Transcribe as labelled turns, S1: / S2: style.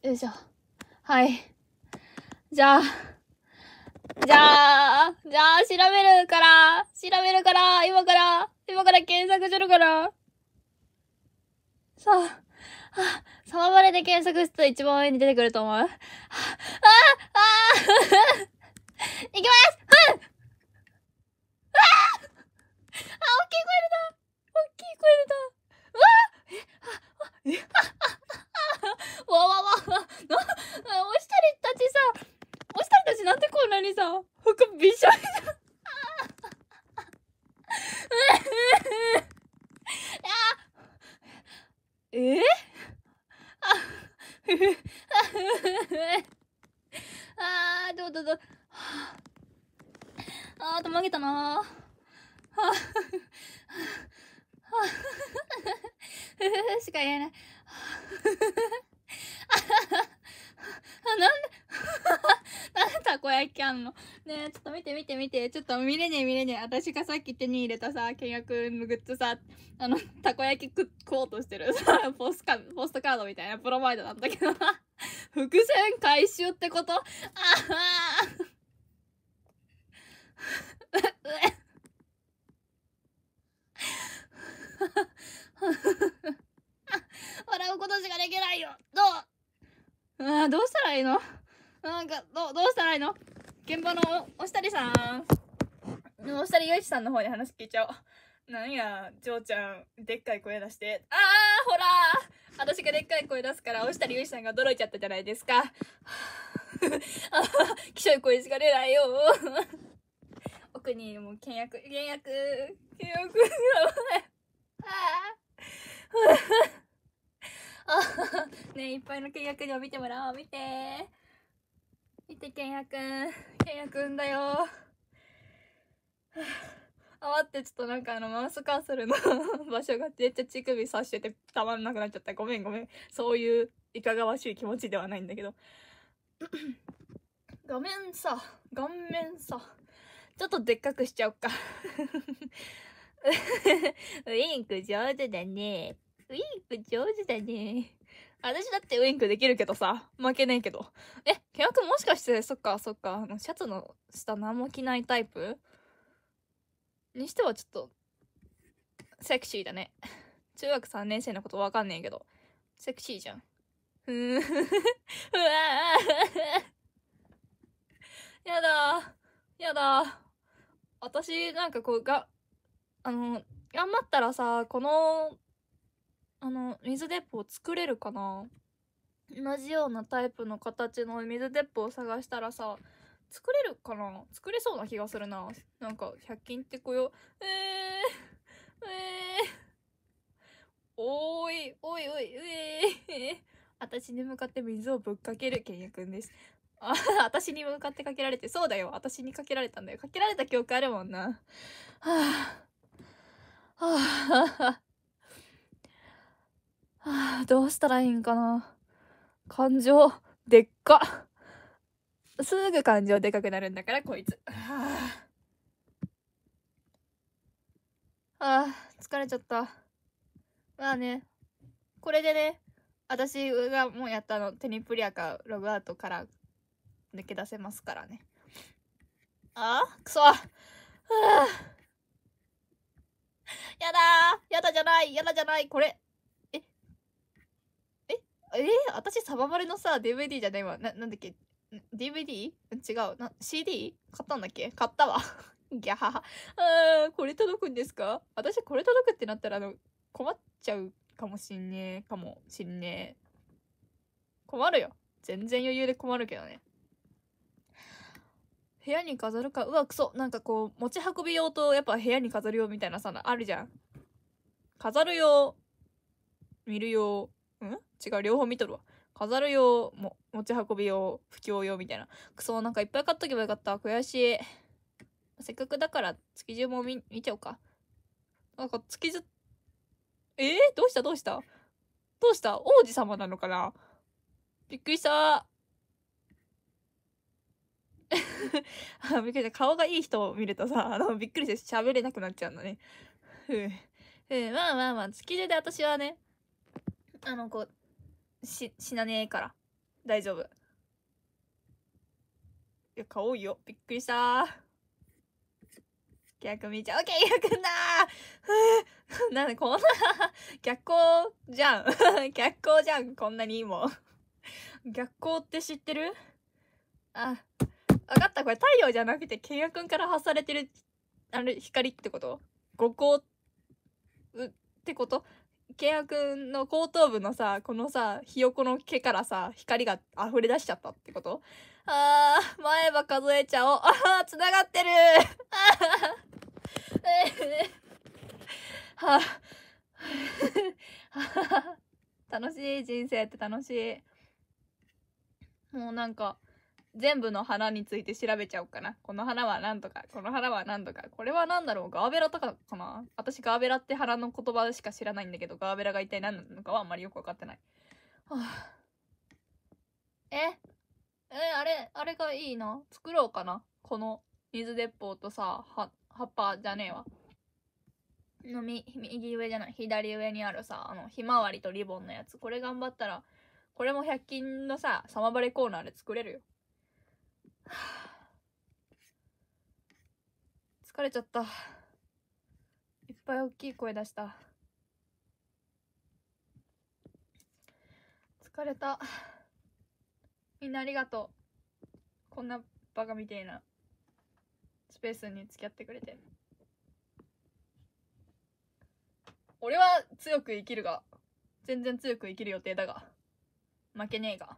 S1: よいしょ。はい。じゃあ、じゃあ、じゃあ、調べるから、調べるから、今から、今から検索するから。さあ、あ、サマバレで検索すると一番上に出てくると思う。あ、あ、あ、あ いきますうん服びしょびしょ。えあーどうどうどうあーとまげたなーはーしか言えないライキャンの。ねちょっと見て見て見て。ちょっと見れねえ見れねえ。私がさっき手に入れたさ、見学のグッズさ、あの、たこ焼き食おうとしてるさ、ポスカ、ポストカードみたいなプロバイドなんだけど、伏線回収ってことあは笑うことしかできないよどうあどうしたらいいのなんか、ど、どうしたらいいの現場のおしたりさんおしたりよいちさんの方に話聞いちゃおうなんやジョーちゃんでっかい声出してあーほら私がでっかい声出すからおしたりよいちさんが驚いちゃったじゃないですか あきしょい声しか出ないよ奥にもう倹約倹約倹約あねいっぱいの契約料見てもらおう見て見て、けんやくん。けんやくんだよ。あ、待って、ちょっとなんかあの、マウスカーソルの 場所がめっちゃ乳首さしててたまんなくなっちゃった。ごめんごめん。そういういかがわしい気持ちではないんだけど。画 面さ、顔面さ、ちょっとでっかくしちゃおっか。ウィンク上手だね。ウィンク上手だね。私だってウインクできるけどさ、負けねえけど。え、ケア君もしかして、そっかそっか、あの、シャツの下何も着ないタイプにしてはちょっと、セクシーだね。中学3年生のことわかんねえけど、セクシーじゃん。ふーん、ふ わやだー、やだー。私、なんかこう、が、あの、頑張ったらさ、このあの水鉄砲作れるかな同じようなタイプの形の水鉄砲を探したらさ作れるかな作れそうな気がするななんか100均ってこよえー、えー、おいおいおいええー、私に向かって水をぶっかけるけんやくんですあ私に向かってかけられてそうだよ私にかけられたんだよかけられた記憶あるもんなはあはあはあ、どうしたらいいんかな。感情、でっか。すぐ感情でかくなるんだから、こいつ。はあ、はあ、疲れちゃった。まあね、これでね、私がもうやったの、テニプリアかログアウトから抜け出せますからね。ああくそ、はあ、やだやだじゃないやだじゃないこれえー、私サババレのさ、DVD じゃないわ。な、なんだっけ ?DVD? 違う。な、CD? 買ったんだっけ買ったわ。ギャハハ。あー、これ届くんですか私これ届くってなったら、あの、困っちゃうかもしんねえ、かもしんねえ。困るよ。全然余裕で困るけどね。部屋に飾るか。うわ、くそ。なんかこう、持ち運び用と、やっぱ部屋に飾る用みたいなさ、あるじゃん。飾る用、見る用、ん違う、両方見とるわ。飾る用、も、持ち運び用、不況用みたいな。くそ、なんかいっぱい買っとけばよかった。悔しい。せっかくだから、築地も見、見ちゃおうか。なんか、築地、えー、どうしたどうしたどうした王子様なのかなびっくりした。びっくりした。顔がいい人を見るとさ、あの、びっくりして喋れなくなっちゃうんだね。うん。うん、まあまあまあ、築地で私はね、あの、こう、し、死なねえから。大丈夫。いや、買おうよ。びっくりした逆見ちゃう。オッケー、逆だーなんでこんな、逆光じゃん。逆光じゃん。こんなにいいもん。逆光って知ってるあ、分かった。これ太陽じゃなくて、契約ヤくんから発されてる、あれ、光ってこと五光、う、ってことケン君の後頭部のさ、このさ、ひよこの毛からさ、光が溢れ出しちゃったってことあー、前歯数えちゃおう。あー、繋がってる あーはあ、楽しい人生って楽しい。もうなんか、全部の花について調べちゃおうかな。この花は何とか、この花は何とか、これは何だろう、ガーベラとかかな私ガーベラって花の言葉しか知らないんだけど、ガーベラが一体何なのかはあんまりよくわかってない。はあ、ええ、あれ、あれがいいな。作ろうかな。この水鉄砲とさ、は葉っぱじゃねえわ。のみ右上じゃない左上にあるさあのひまわりとリボンのやつこれ頑張ったらこれも100均のさサマバレコーナーで作れるよ疲れちゃった。いっぱい大きい声出した。疲れた。みんなありがとう。こんなバカみてえなスペースに付き合ってくれて。俺は強く生きるが、全然強く生きる予定だが、負けねえが。